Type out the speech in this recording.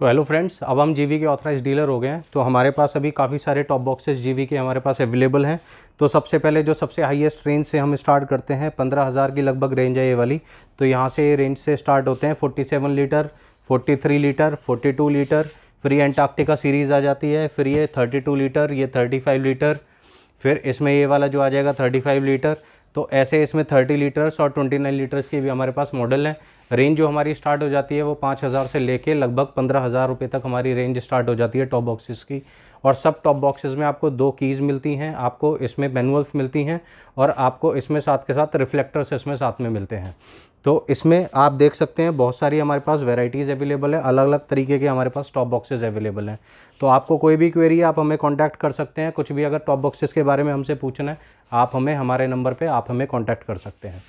तो hello friends अब हम जीवी के ऑथराइज डीलर हो गए हैं तो हमारे पास अभी काफ़ी सारे टॉप बॉक्सेस जीवी के हमारे पास अवेलेबल हैं तो सबसे पहले जो सबसे हाईएस्ट रेंज से हम स्टार्ट करते हैं पंद्रह हज़ार की लगभग रेंज है ये वाली तो यहाँ से रेंज से स्टार्ट होते हैं forty seven litre forty three litre forty two litre फिर ये एंटार्क्टिका सीरीज़ आ जाती है फिर ये थर्टी टू लीटर ये थर्टी फाइव लीटर फिर इसमें ये वाला जो आ जाएगा थर्टी फाइव लीटर तो ऐसे इसमें थर्टी लीटर्स और ट्वेंटी नाइन लीटर्स के भी हमारे पास मॉडल हैं रेंज जो हमारी स्टार्ट हो जाती है वो पाँच हज़ार से लेके लगभग पंद्रह हज़ार रुपये तक हमारी रेंज स्टार्ट हो जाती है टॉप बॉक्सेस की और सब टॉप बॉक्सेस में आपको दो कीज़ मिलती हैं आपको इसमें मैनुअल्स मिलती हैं और आपको इसमें साथ के साथ रिफ्लेक्टर्स इसमें साथ में मिलते हैं तो इसमें आप देख सकते हैं बहुत सारी हमारे पास वेराइटीज़ अवेलेबल है अलग अलग तरीके के हमारे पास टॉप बॉक्सेस अवेलेबल हैं तो आपको कोई भी क्वेरी आप हमें कांटेक्ट कर सकते हैं कुछ भी अगर टॉप बॉक्सेस के बारे में हमसे पूछना है आप हमें हमारे नंबर पे आप हमें कांटेक्ट कर सकते हैं